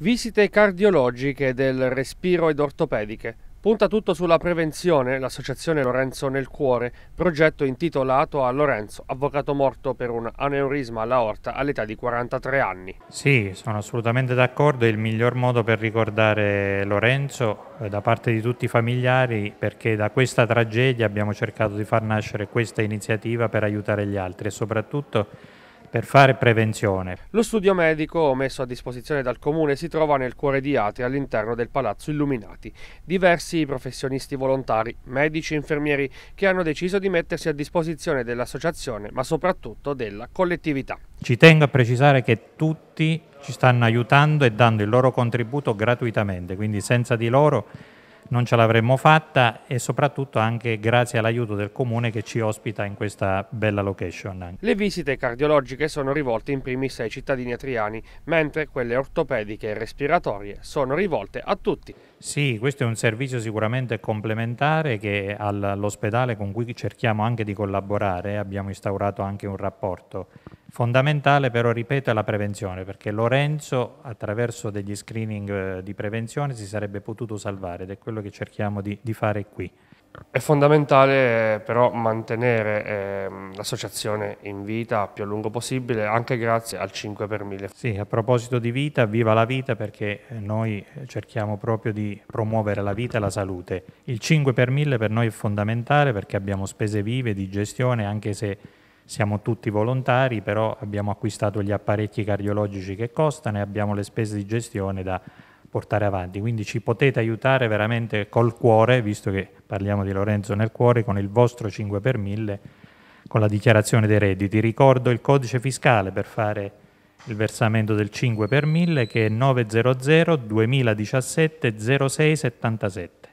Visite cardiologiche del respiro ed ortopediche. Punta tutto sulla prevenzione l'associazione Lorenzo nel Cuore, progetto intitolato a Lorenzo, avvocato morto per un aneurisma alla all'aorta all'età di 43 anni. Sì, sono assolutamente d'accordo, è il miglior modo per ricordare Lorenzo eh, da parte di tutti i familiari perché da questa tragedia abbiamo cercato di far nascere questa iniziativa per aiutare gli altri e soprattutto per fare prevenzione. Lo studio medico messo a disposizione dal comune si trova nel cuore di Ate all'interno del Palazzo Illuminati. Diversi professionisti volontari, medici e infermieri che hanno deciso di mettersi a disposizione dell'associazione ma soprattutto della collettività. Ci tengo a precisare che tutti ci stanno aiutando e dando il loro contributo gratuitamente, quindi senza di loro non ce l'avremmo fatta e soprattutto anche grazie all'aiuto del comune che ci ospita in questa bella location. Le visite cardiologiche sono rivolte in primis ai cittadini atriani, mentre quelle ortopediche e respiratorie sono rivolte a tutti. Sì, questo è un servizio sicuramente complementare che all'ospedale con cui cerchiamo anche di collaborare, abbiamo instaurato anche un rapporto. Fondamentale però, ripeto, è la prevenzione, perché Lorenzo attraverso degli screening eh, di prevenzione si sarebbe potuto salvare ed è quello che cerchiamo di, di fare qui. È fondamentale eh, però mantenere eh, l'associazione in vita più a lungo possibile anche grazie al 5 per 1000. Sì, a proposito di vita, viva la vita perché eh, noi eh, cerchiamo proprio di promuovere la vita e la salute. Il 5 per 1000 per noi è fondamentale perché abbiamo spese vive di gestione anche se siamo tutti volontari, però abbiamo acquistato gli apparecchi cardiologici che costano e abbiamo le spese di gestione da portare avanti. Quindi ci potete aiutare veramente col cuore, visto che parliamo di Lorenzo nel cuore, con il vostro 5 per 1000, con la dichiarazione dei redditi. Ricordo il codice fiscale per fare il versamento del 5 per 1000 che è 900 2017 0677.